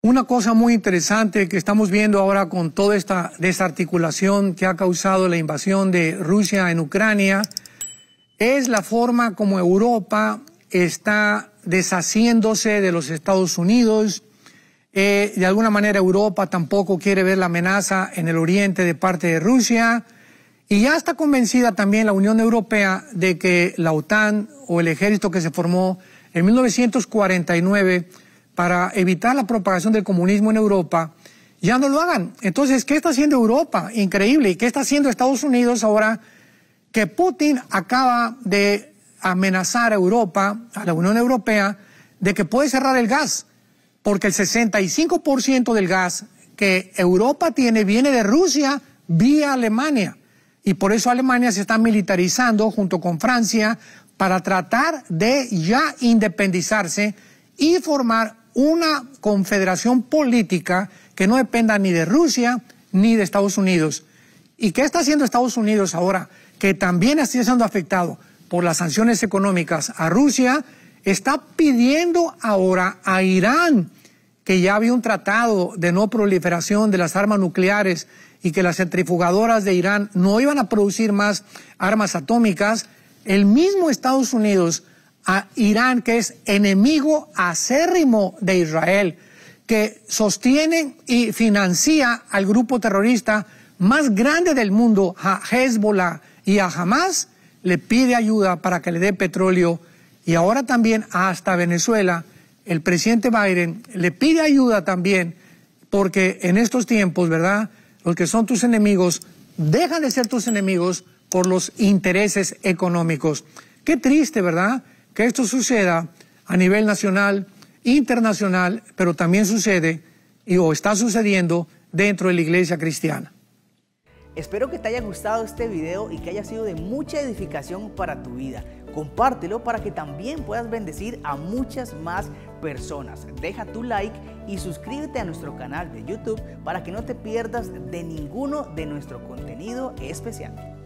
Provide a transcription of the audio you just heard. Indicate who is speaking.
Speaker 1: Una cosa muy interesante que estamos viendo ahora con toda esta desarticulación que ha causado la invasión de Rusia en Ucrania es la forma como Europa está deshaciéndose de los Estados Unidos. Eh, de alguna manera Europa tampoco quiere ver la amenaza en el oriente de parte de Rusia. Y ya está convencida también la Unión Europea de que la OTAN o el ejército que se formó en 1949 para evitar la propagación del comunismo en Europa, ya no lo hagan. Entonces, ¿qué está haciendo Europa? Increíble. ¿Y qué está haciendo Estados Unidos ahora que Putin acaba de amenazar a Europa, a la Unión Europea, de que puede cerrar el gas? Porque el 65% del gas que Europa tiene viene de Rusia vía Alemania. Y por eso Alemania se está militarizando junto con Francia para tratar de ya independizarse y formar una confederación política que no dependa ni de Rusia ni de Estados Unidos. ¿Y qué está haciendo Estados Unidos ahora? Que también está siendo afectado por las sanciones económicas a Rusia, está pidiendo ahora a Irán que ya había un tratado de no proliferación de las armas nucleares y que las centrifugadoras de Irán no iban a producir más armas atómicas, el mismo Estados Unidos a Irán, que es enemigo acérrimo de Israel, que sostiene y financia al grupo terrorista más grande del mundo, a Hezbollah y a Hamas, le pide ayuda para que le dé petróleo y ahora también hasta Venezuela. El presidente Biden le pide ayuda también porque en estos tiempos, ¿verdad? Los que son tus enemigos dejan de ser tus enemigos por los intereses económicos. Qué triste, ¿verdad? que esto suceda a nivel nacional, internacional, pero también sucede y o está sucediendo dentro de la iglesia cristiana.
Speaker 2: Espero que te haya gustado este video y que haya sido de mucha edificación para tu vida. Compártelo para que también puedas bendecir a muchas más personas. Deja tu like y suscríbete a nuestro canal de YouTube para que no te pierdas de ninguno de nuestro contenido especial.